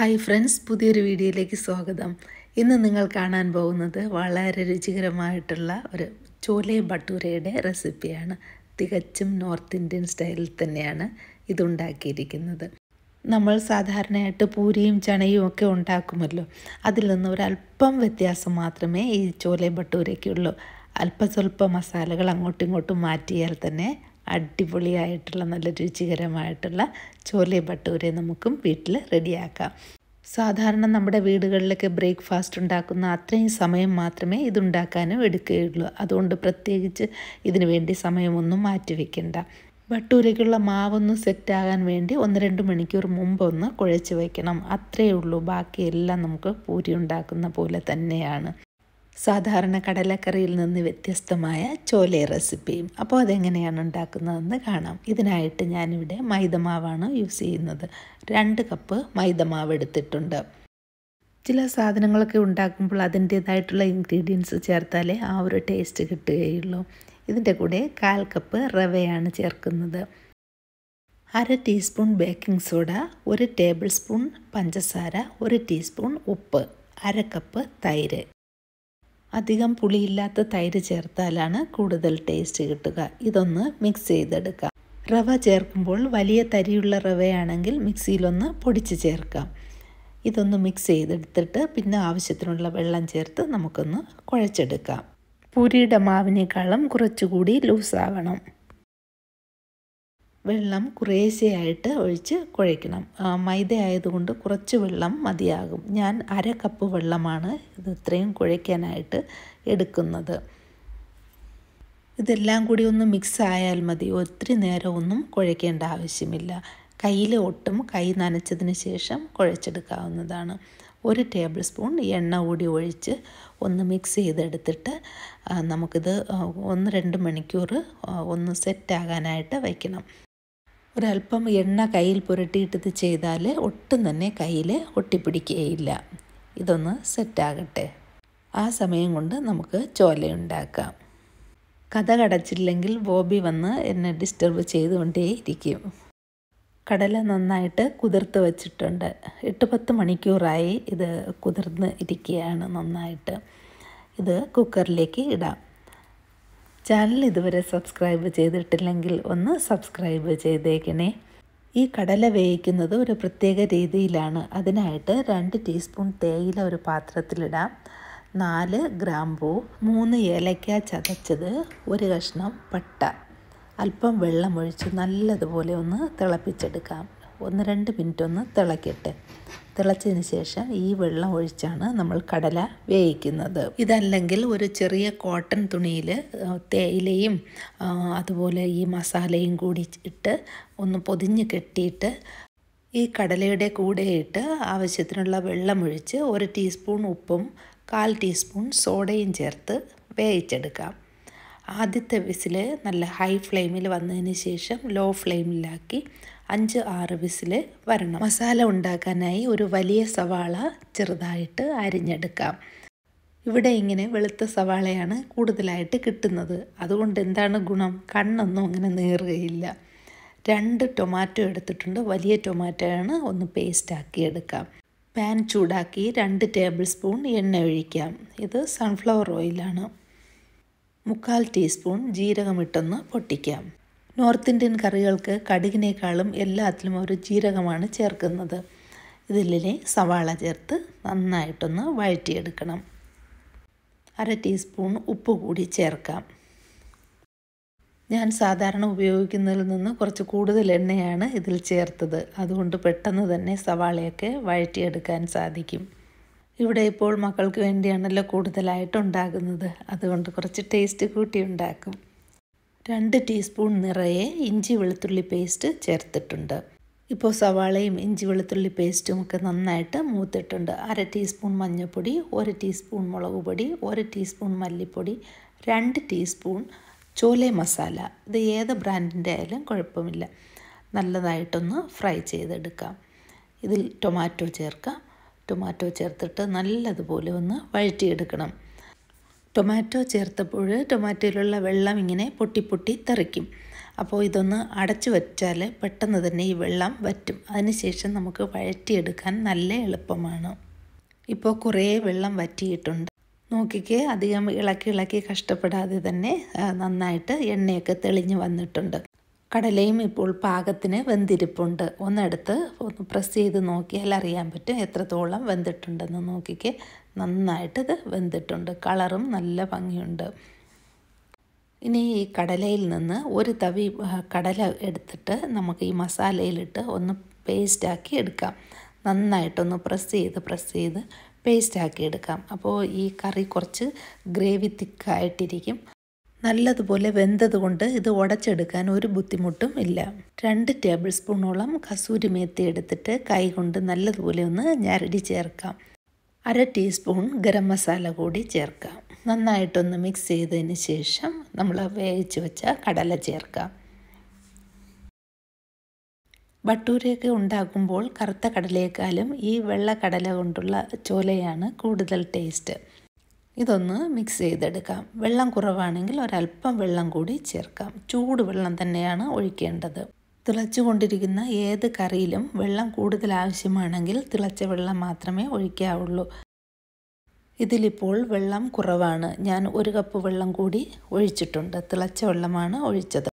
hi friends പുതിയൊരു വീഡിയോയിലേക്ക് സ്വാഗതം ഇന്ന് നിങ്ങൾ കാണാൻ പോകുന്നത് വളരെ രുചികരമായിട്ടുള്ള ഒരു ചോലെ ഭട്ടൂരയുടെ റെസിപ്പിയാണ് തികച്ചും നോർത്ത് ഇന്ത്യൻ സ്റ്റൈലിൽ തന്നെയാണ് ഇതുണ്ടാക്കിയിരിക്കുന്നത് നമ്മൾ സാധാരണയായിട്ട് പൂരിയും ചണയും ഒക്കെ ഉണ്ടാക്കുമല്ലോ അതിൽ നിന്ന് ഒരല്പം വ്യത്യാസം മാത്രമേ ഈ ചോലെ ഭട്ടൂരയ്ക്കുള്ളൂ അല്പസ്വല്പ മസാലകൾ അങ്ങോട്ടും ഇങ്ങോട്ടും മാറ്റിയാൽ തന്നെ അടിപൊളിയായിട്ടുള്ള നല്ല രുചികരമായിട്ടുള്ള ചോലെ ഭട്ടൂര നമുക്കും വീട്ടിൽ റെഡിയാക്കാം സാധാരണ നമ്മുടെ വീടുകളിലൊക്കെ ബ്രേക്ക്ഫാസ്റ്റ് ഉണ്ടാക്കുന്ന അത്രയും സമയം മാത്രമേ ഇതുണ്ടാക്കാനും എടുക്കുകയുള്ളൂ അതുകൊണ്ട് പ്രത്യേകിച്ച് ഇതിനു വേണ്ടി സമയമൊന്നും മാറ്റിവെക്കണ്ട ഭട്ടൂരയ്ക്കുള്ള മാവൊന്ന് സെറ്റാകാൻ വേണ്ടി ഒന്ന് രണ്ട് മണിക്കൂർ മുമ്പ് ഒന്ന് കുഴച്ച് വയ്ക്കണം അത്രയേ ഉള്ളൂ ബാക്കിയെല്ലാം നമുക്ക് പൂരി ഉണ്ടാക്കുന്ന പോലെ തന്നെയാണ് സാധാരണ കടലക്കറിയിൽ നിന്ന് വ്യത്യസ്തമായ ചോലെ റെസിപ്പിയും അപ്പോൾ അതെങ്ങനെയാണ് ഉണ്ടാക്കുന്നതെന്ന് കാണാം ഇതിനായിട്ട് ഞാനിവിടെ മൈദമാവാണ് യൂസ് ചെയ്യുന്നത് രണ്ട് കപ്പ് മൈദമാവ് എടുത്തിട്ടുണ്ട് ചില സാധനങ്ങളൊക്കെ ഉണ്ടാക്കുമ്പോൾ അതിൻ്റേതായിട്ടുള്ള ഇൻഗ്രീഡിയൻസ് ചേർത്താലേ ആ ഒരു ടേസ്റ്റ് കിട്ടുകയുള്ളൂ ഇതിൻ്റെ കൂടെ കാൽ കപ്പ് റവയാണ് ചേർക്കുന്നത് അര ടീസ്പൂൺ ബേക്കിംഗ് സോഡ ഒരു ടേബിൾ സ്പൂൺ പഞ്ചസാര ഒരു ടീസ്പൂൺ ഉപ്പ് അര കപ്പ് തൈര് അധികം പുളിയില്ലാത്ത തൈര് ചേർത്താലാണ് കൂടുതൽ ടേസ്റ്റ് കിട്ടുക ഇതൊന്ന് മിക്സ് ചെയ്തെടുക്കാം റവ ചേർക്കുമ്പോൾ വലിയ തരിയുള്ള റവയാണെങ്കിൽ മിക്സിയിലൊന്ന് പൊടിച്ച് ചേർക്കാം ഇതൊന്ന് മിക്സ് ചെയ്തെടുത്തിട്ട് പിന്നെ ആവശ്യത്തിനുള്ള വെള്ളം ചേർത്ത് നമുക്കൊന്ന് കുഴച്ചെടുക്കാം പൂരിയുടെ മാവിനേക്കാളും കുറച്ചുകൂടി ആവണം വെള്ളം കുറേശ്ശെയായിട്ട് ഒഴിച്ച് കുഴയ്ക്കണം മൈദ ആയതുകൊണ്ട് കുറച്ച് വെള്ളം മതിയാകും ഞാൻ അര കപ്പ് വെള്ളമാണ് ഇത് ഇത്രയും കുഴയ്ക്കാനായിട്ട് എടുക്കുന്നത് ഇതെല്ലാം കൂടി ഒന്ന് മിക്സ് ആയാൽ മതി ഒത്തിരി നേരമൊന്നും കുഴയ്ക്കേണ്ട ആവശ്യമില്ല കയ്യിൽ ഒട്ടും കൈ നനച്ചതിന് ശേഷം കുഴച്ചെടുക്കാവുന്നതാണ് ഒരു ടേബിൾ സ്പൂൺ എണ്ണ കൂടി ഒഴിച്ച് ഒന്ന് മിക്സ് ചെയ്തെടുത്തിട്ട് നമുക്കിത് ഒന്ന് രണ്ട് മണിക്കൂർ ഒന്ന് സെറ്റാകാനായിട്ട് വയ്ക്കണം ഒരല്പം എണ്ണ കയ്യിൽ പുരട്ടിയിട്ടത് ചെയ്താൽ ഒട്ടും തന്നെ കയ്യിൽ ഒട്ടിപ്പിടിക്കുകയില്ല ഇതൊന്ന് സെറ്റാകട്ടെ ആ സമയം കൊണ്ട് നമുക്ക് ചോല ഉണ്ടാക്കാം കഥ കടച്ചില്ലെങ്കിൽ ബോബി വന്ന് എന്നെ ഡിസ്റ്റർബ് ചെയ്തുകൊണ്ടേയിരിക്കും കടല നന്നായിട്ട് കുതിർത്ത് വച്ചിട്ടുണ്ട് എട്ട് പത്ത് മണിക്കൂറായി ഇത് കുതിർന്ന് ഇരിക്കുകയാണ് നന്നായിട്ട് ഇത് കുക്കറിലേക്ക് ഇടാം ചാനൽ ഇതുവരെ സബ്സ്ക്രൈബ് ചെയ്തിട്ടില്ലെങ്കിൽ ഒന്ന് സബ്സ്ക്രൈബ് ചെയ്തേക്കണേ ഈ കടല വേവിക്കുന്നത് ഒരു പ്രത്യേക രീതിയിലാണ് അതിനായിട്ട് രണ്ട് ടീസ്പൂൺ തേയില ഒരു പാത്രത്തിലിടാം നാല് ഗ്രാമ്പൂ മൂന്ന് ഏലക്ക ചതച്ചത് ഒരു കഷ്ണം പട്ട അല്പം വെള്ളമൊഴിച്ച് നല്ലതുപോലെ ഒന്ന് തിളപ്പിച്ചെടുക്കാം ഒന്ന് രണ്ട് മിനിറ്റ് ഒന്ന് തിളക്കട്ടെ തിളച്ചതിന് ശേഷം ഈ വെള്ളം ഒഴിച്ചാണ് നമ്മൾ കടല വേവിക്കുന്നത് ഇതല്ലെങ്കിൽ ഒരു ചെറിയ കോട്ടൺ തുണിയിൽ തേയിലയും അതുപോലെ ഈ മസാലയും കൂടി ഇട്ട് ഒന്ന് പൊതിഞ്ഞ് കെട്ടിയിട്ട് ഈ കടലയുടെ കൂടെയിട്ട് ആവശ്യത്തിനുള്ള വെള്ളമൊഴിച്ച് ഒരു ടീസ്പൂൺ ഉപ്പും കാൽ ടീസ്പൂൺ സോഡയും ചേർത്ത് വേവിച്ചെടുക്കാം ആദ്യത്തെ വിസിൽ നല്ല ഹൈ ഫ്ലെയിമിൽ വന്നതിന് ശേഷം ലോ ഫ്ലെയിമിലാക്കി അഞ്ച് ആറ് വിസിൽ വരണം മസാല ഉണ്ടാക്കാനായി ഒരു വലിയ സവാള ചെറുതായിട്ട് അരിഞ്ഞെടുക്കാം ഇവിടെ ഇങ്ങനെ വെളുത്ത സവാളയാണ് കൂടുതലായിട്ട് കിട്ടുന്നത് അതുകൊണ്ട് എന്താണ് ഗുണം കണ്ണൊന്നും അങ്ങനെ നേറുകയില്ല രണ്ട് ടൊമാറ്റോ എടുത്തിട്ടുണ്ട് വലിയ ടൊമാറ്റോയാണ് ഒന്ന് പേസ്റ്റാക്കി എടുക്കാം പാൻ ചൂടാക്കി രണ്ട് ടേബിൾ സ്പൂൺ എണ്ണ ഒഴിക്കാം ഇത് സൺഫ്ലവർ ഓയിലാണ് മുക്കാൽ ടീസ്പൂൺ ജീരകമിട്ടൊന്ന് പൊട്ടിക്കാം നോർത്ത് ഇന്ത്യൻ കറികൾക്ക് കടുകിനേക്കാളും എല്ലാത്തിലും ഒരു ജീരകമാണ് ചേർക്കുന്നത് ഇതിലെ സവാള ചേർത്ത് നന്നായിട്ടൊന്ന് വഴറ്റിയെടുക്കണം അര ടീസ്പൂൺ ഉപ്പ് കൂടി ചേർക്കാം ഞാൻ സാധാരണ ഉപയോഗിക്കുന്നതിൽ നിന്ന് കുറച്ച് കൂടുതൽ എണ്ണയാണ് ഇതിൽ ചേർത്തത് അതുകൊണ്ട് പെട്ടെന്ന് തന്നെ സവാളയൊക്കെ വഴറ്റിയെടുക്കാൻ സാധിക്കും ഇവിടെ ഇപ്പോൾ മക്കൾക്ക് വേണ്ടിയാണല്ലോ കൂടുതലായിട്ട് ഉണ്ടാകുന്നത് അതുകൊണ്ട് കുറച്ച് ടേസ്റ്റ് കൂട്ടി ഉണ്ടാക്കും രണ്ട് ടീസ്പൂൺ നിറയെ ഇഞ്ചി വെളുത്തുള്ളി പേസ്റ്റ് ചേർത്തിട്ടുണ്ട് ഇപ്പോൾ സവാളയും ഇഞ്ചി വെളുത്തുള്ളി പേസ്റ്റും ഒക്കെ നന്നായിട്ട് മൂത്തിട്ടുണ്ട് അര ടീസ്പൂൺ മഞ്ഞൾപ്പൊടി ഒരു ടീസ്പൂൺ മുളക് പൊടി ഒരു ടീസ്പൂൺ മല്ലിപ്പൊടി രണ്ട് ടീസ്പൂൺ ചോല മസാല ഇത് ഏത് ബ്രാൻഡിൻ്റെ ആയാലും കുഴപ്പമില്ല നല്ലതായിട്ടൊന്ന് ഫ്രൈ ചെയ്തെടുക്കാം ഇതിൽ ടൊമാറ്റോ ചേർക്കാം ടൊമാറ്റോ ചേർത്തിട്ട് നല്ലതുപോലെ ഒന്ന് വഴറ്റിയെടുക്കണം ടൊമാറ്റോ ചേർത്തപ്പോൾ ടൊമാറ്റോയിലുള്ള വെള്ളം ഇങ്ങനെ പൊട്ടി പൊട്ടി തെറിക്കും അപ്പോൾ ഇതൊന്ന് അടച്ചു വച്ചാൽ പെട്ടെന്ന് തന്നെ ഈ വെള്ളം വറ്റും അതിനുശേഷം നമുക്ക് വഴറ്റിയെടുക്കാൻ നല്ല എളുപ്പമാണ് ഇപ്പോൾ കുറേ വെള്ളം വറ്റിയിട്ടുണ്ട് നോക്കിക്കേ അധികം ഇളക്കി ഇളക്കി കഷ്ടപ്പെടാതെ തന്നെ നന്നായിട്ട് എണ്ണയൊക്കെ തെളിഞ്ഞു വന്നിട്ടുണ്ട് കടലയും ഇപ്പോൾ പാകത്തിന് വെന്തിരിപ്പുണ്ട് ഒന്നെടുത്ത് ഒന്ന് പ്രസ് ചെയ്ത് നോക്കിയാൽ അറിയാൻ പറ്റും എത്രത്തോളം വെന്തിട്ടുണ്ടെന്ന് നോക്കിക്കേ നന്നായിട്ട് വെന്തിട്ടുണ്ട് കളറും നല്ല ഭംഗിയുണ്ട് ഇനി ഈ കടലയിൽ നിന്ന് ഒരു തവി കടല എടുത്തിട്ട് നമുക്ക് ഈ മസാലയിലിട്ട് ഒന്ന് പേസ്റ്റാക്കി എടുക്കാം നന്നായിട്ടൊന്ന് പ്രസ് ചെയ്ത് പ്രസ് ചെയ്ത് പേസ്റ്റാക്കി എടുക്കാം അപ്പോൾ ഈ കറി കുറച്ച് ഗ്രേവി തിക്കായിട്ടിരിക്കും നല്ലതുപോലെ വെന്തത് കൊണ്ട് ഇത് ഉടച്ചെടുക്കാൻ ഒരു ബുദ്ധിമുട്ടും ഇല്ല രണ്ട് ടേബിൾ സ്പൂണോളം കസൂരി മേത്തി എടുത്തിട്ട് കൈ കൊണ്ട് നല്ലതുപോലെ ഒന്ന് ഞരടി ചേർക്കാം അര ടീസ്പൂൺ ഗരം മസാല കൂടി ചേർക്കാം നന്നായിട്ടൊന്ന് മിക്സ് ചെയ്തതിന് ശേഷം നമ്മൾ വേവിച്ച് വെച്ച കടല ചേർക്കാം ബട്ടൂരയൊക്കെ ഉണ്ടാക്കുമ്പോൾ കറുത്ത കടലയേക്കാളും ഈ വെള്ളക്കടല കൊണ്ടുള്ള ചോലയാണ് കൂടുതൽ ടേസ്റ്റ് ഇതൊന്ന് മിക്സ് ചെയ്തെടുക്കാം വെള്ളം കുറവാണെങ്കിൽ ഒരല്പം വെള്ളം കൂടി ചേർക്കാം ചൂടുവെള്ളം തന്നെയാണ് ഒഴിക്കേണ്ടത് തിളച്ചുകൊണ്ടിരിക്കുന്ന ഏത് കറിയിലും വെള്ളം കൂടുതൽ ആവശ്യമാണെങ്കിൽ തിളച്ച വെള്ളം മാത്രമേ ഒഴിക്കാവുള്ളൂ ഇതിലിപ്പോൾ വെള്ളം കുറവാണ് ഞാൻ ഒരു കപ്പ് വെള്ളം കൂടി ഒഴിച്ചിട്ടുണ്ട് തിളച്ച വെള്ളമാണ് ഒഴിച്ചത്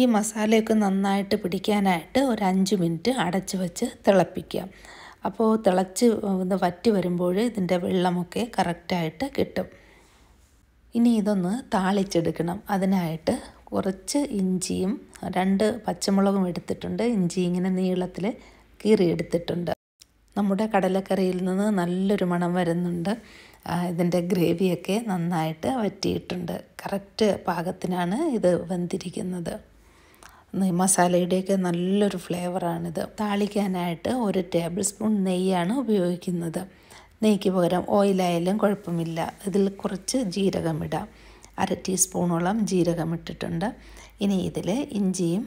ഈ മസാലയൊക്കെ നന്നായിട്ട് പിടിക്കാനായിട്ട് ഒരു അഞ്ച് മിനിറ്റ് അടച്ചു വച്ച് തിളപ്പിക്കാം അപ്പോൾ തിളച്ച് വറ്റി വരുമ്പോൾ ഇതിൻ്റെ വെള്ളമൊക്കെ കറക്റ്റായിട്ട് കിട്ടും ഇനി ഇതൊന്ന് താളിച്ചെടുക്കണം അതിനായിട്ട് കുറച്ച് ഇഞ്ചിയും രണ്ട് പച്ചമുളകും എടുത്തിട്ടുണ്ട് ഇഞ്ചി ഇങ്ങനെ നീളത്തിൽ കീറിയെടുത്തിട്ടുണ്ട് നമ്മുടെ കടലക്കറിയിൽ നിന്ന് നല്ലൊരു മണം വരുന്നുണ്ട് ഇതിൻ്റെ ഗ്രേവിയൊക്കെ നന്നായിട്ട് വറ്റിയിട്ടുണ്ട് കറക്റ്റ് പാകത്തിനാണ് ഇത് വെന്തിരിക്കുന്നത് മസാലയുടെയൊക്കെ നല്ലൊരു ഫ്ലേവറാണിത് താളിക്കാനായിട്ട് ഒരു ടേബിൾ സ്പൂൺ നെയ്യാണ് ഉപയോഗിക്കുന്നത് നെയ്ക്ക് പകരം ഓയിലായാലും കുഴപ്പമില്ല ഇതിൽ കുറച്ച് ജീരകം ഇടാം അര ടീസ്പൂണോളം ജീരകം ഇട്ടിട്ടുണ്ട് ഇനി ഇതിൽ ഇഞ്ചിയും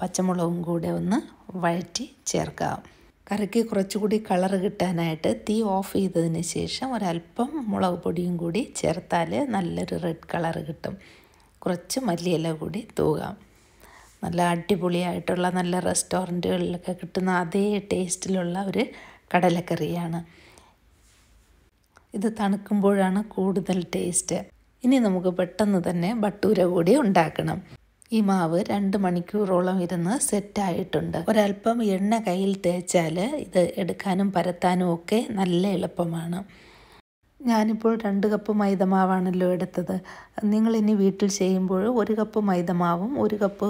പച്ചമുളകും കൂടെ ഒന്ന് വഴറ്റി ചേർക്കാം കറിക്ക് കുറച്ചുകൂടി കളർ കിട്ടാനായിട്ട് തീ ഓഫ് ചെയ്തതിന് ശേഷം ഒരല്പം മുളക് പൊടിയും കൂടി ചേർത്താൽ നല്ലൊരു റെഡ് കളർ കിട്ടും കുറച്ച് മല്ലിയില കൂടി തൂകാം നല്ല അടിപൊളിയായിട്ടുള്ള നല്ല റെസ്റ്റോറൻറ്റുകളിലൊക്കെ കിട്ടുന്ന അതേ ടേസ്റ്റിലുള്ള ഒരു കടലക്കറിയാണ് ഇത് തണുക്കുമ്പോഴാണ് കൂടുതൽ ടേസ്റ്റ് ഇനി നമുക്ക് പെട്ടെന്ന് തന്നെ ബട്ടൂര കൂടി ഉണ്ടാക്കണം ഈ മാവ് രണ്ട് മണിക്കൂറോളം ഇരുന്ന് സെറ്റായിട്ടുണ്ട് ഒരല്പം എണ്ണ കയ്യിൽ തേച്ചാൽ ഇത് എടുക്കാനും പരത്താനും ഒക്കെ നല്ല എളുപ്പമാണ് ഞാനിപ്പോൾ രണ്ട് കപ്പ് മൈദമാവാണല്ലോ എടുത്തത് നിങ്ങളിനി വീട്ടിൽ ചെയ്യുമ്പോൾ ഒരു കപ്പ് മൈദമാവും ഒരു കപ്പ്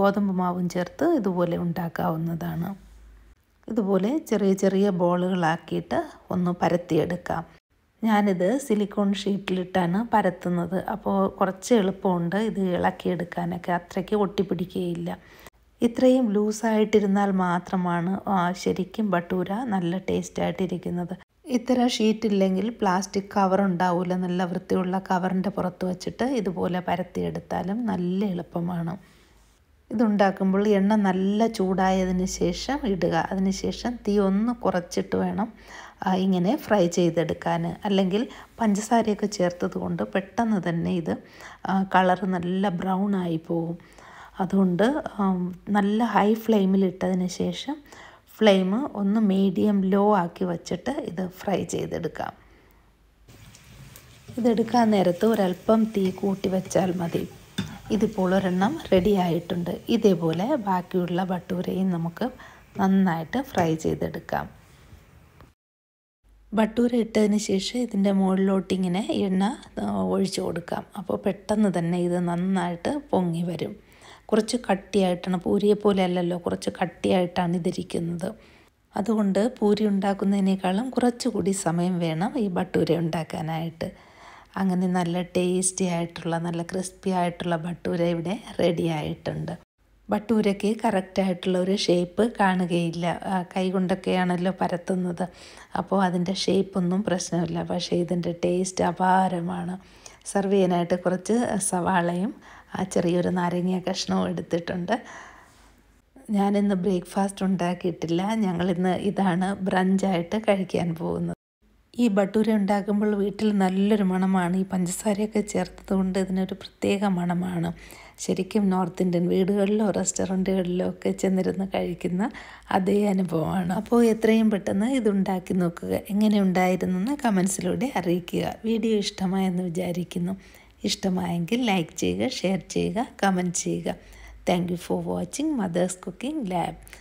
ഗോതമ്പ് മാവും ചേർത്ത് ഇതുപോലെ ഉണ്ടാക്കാവുന്നതാണ് ഇതുപോലെ ചെറിയ ചെറിയ ബോളുകളാക്കിയിട്ട് ഒന്ന് പരത്തിയെടുക്കാം ഞാനിത് സിലിക്കോൺ ഷീറ്റിലിട്ടാണ് പരത്തുന്നത് അപ്പോൾ കുറച്ച് എളുപ്പമുണ്ട് ഇത് ഇളക്കിയെടുക്കാനൊക്കെ അത്രയ്ക്ക് ഒട്ടിപ്പിടിക്കുകയില്ല ഇത്രയും ലൂസായിട്ടിരുന്നാൽ മാത്രമാണ് ശരിക്കും ബട്ടൂര നല്ല ടേസ്റ്റായിട്ടിരിക്കുന്നത് ഇത്തരം ഷീറ്റില്ലെങ്കിൽ പ്ലാസ്റ്റിക് കവർ ഉണ്ടാവില്ല നല്ല വൃത്തിയുള്ള കവറിൻ്റെ പുറത്ത് വച്ചിട്ട് ഇതുപോലെ പരത്തിയെടുത്താലും നല്ല എളുപ്പമാണ് ഇതുണ്ടാക്കുമ്പോൾ എണ്ണ നല്ല ചൂടായതിന് ശേഷം ഇടുക അതിന് ശേഷം തീ ഒന്ന് കുറച്ചിട്ട് വേണം ഇങ്ങനെ ഫ്രൈ ചെയ്തെടുക്കാൻ അല്ലെങ്കിൽ പഞ്ചസാരയൊക്കെ ചേർത്തത് കൊണ്ട് പെട്ടെന്ന് തന്നെ ഇത് കളർ നല്ല ബ്രൗൺ ആയി പോകും അതുകൊണ്ട് നല്ല ഹൈ ഫ്ലെയിമിൽ ഇട്ടതിന് ശേഷം ഫ്ലെയിം ഒന്ന് മീഡിയം ലോ ആക്കി വച്ചിട്ട് ഇത് ഫ്രൈ ചെയ്തെടുക്കാം ഇതെടുക്കാൻ നേരത്ത് ഒരല്പം തീ കൂട്ടി വെച്ചാൽ മതി ഇതിപ്പോൾ ഒരെണ്ണം റെഡി ആയിട്ടുണ്ട് ഇതേപോലെ ബാക്കിയുള്ള ഭട്ടൂരയും നമുക്ക് നന്നായിട്ട് ഫ്രൈ ചെയ്തെടുക്കാം ബട്ടൂർ ഇട്ടതിന് ശേഷം ഇതിൻ്റെ മുകളിലോട്ട് ഇങ്ങനെ എണ്ണ ഒഴിച്ചു കൊടുക്കാം അപ്പോൾ പെട്ടെന്ന് തന്നെ ഇത് നന്നായിട്ട് പൊങ്ങി വരും കുറച്ച് കട്ടിയായിട്ടാണ് പൂരിയെ പോലെ അല്ലല്ലോ കുറച്ച് കട്ടിയായിട്ടാണ് ഇതിരിക്കുന്നത് അതുകൊണ്ട് പൂരി ഉണ്ടാക്കുന്നതിനേക്കാളും കുറച്ചുകൂടി സമയം വേണം ഈ ബട്ടൂര ഉണ്ടാക്കാനായിട്ട് അങ്ങനെ നല്ല ടേസ്റ്റി ആയിട്ടുള്ള നല്ല ക്രിസ്പി ആയിട്ടുള്ള ബട്ടൂര ഇവിടെ റെഡി ആയിട്ടുണ്ട് ബട്ടൂരയ്ക്ക് കറക്റ്റായിട്ടുള്ള ഒരു ഷേപ്പ് കാണുകയില്ല കൈകൊണ്ടൊക്കെയാണല്ലോ പരത്തുന്നത് അപ്പോൾ അതിൻ്റെ ഷേപ്പൊന്നും പ്രശ്നമില്ല പക്ഷേ ഇതിൻ്റെ ടേസ്റ്റ് അപാരമാണ് സെർവ് ചെയ്യാനായിട്ട് കുറച്ച് സവാളയും ആ ചെറിയൊരു നാരങ്ങ കഷ്ണവും എടുത്തിട്ടുണ്ട് ഞാനിന്ന് ബ്രേക്ക്ഫാസ്റ്റ് ഉണ്ടാക്കിയിട്ടില്ല ഞങ്ങളിന്ന് ഇതാണ് ബ്രഞ്ചായിട്ട് കഴിക്കാൻ പോകുന്നത് ഈ ഭട്ടൂര ഉണ്ടാക്കുമ്പോൾ വീട്ടിൽ നല്ലൊരു മണമാണ് ഈ പഞ്ചസാരയൊക്കെ കൊണ്ട് ഇതിനൊരു പ്രത്യേക മണമാണ് ശരിക്കും നോർത്ത് ഇന്ത്യൻ വീടുകളിലോ റെസ്റ്റോറൻറ്റുകളിലോ ഒക്കെ ചെന്നിരുന്ന് കഴിക്കുന്ന അതേ അനുഭവമാണ് അപ്പോൾ എത്രയും പെട്ടെന്ന് ഇതുണ്ടാക്കി നോക്കുക എങ്ങനെ ഉണ്ടായിരുന്നു എന്ന് കമൻസിലൂടെ അറിയിക്കുക വീഡിയോ ഇഷ്ടമായെന്ന് വിചാരിക്കുന്നു ഇഷ്ടമായെങ്കിൽ ലൈക്ക് ചെയ്യുക ഷെയർ ചെയ്യുക കമൻറ്റ് ചെയ്യുക thank you for watching mother's cooking lab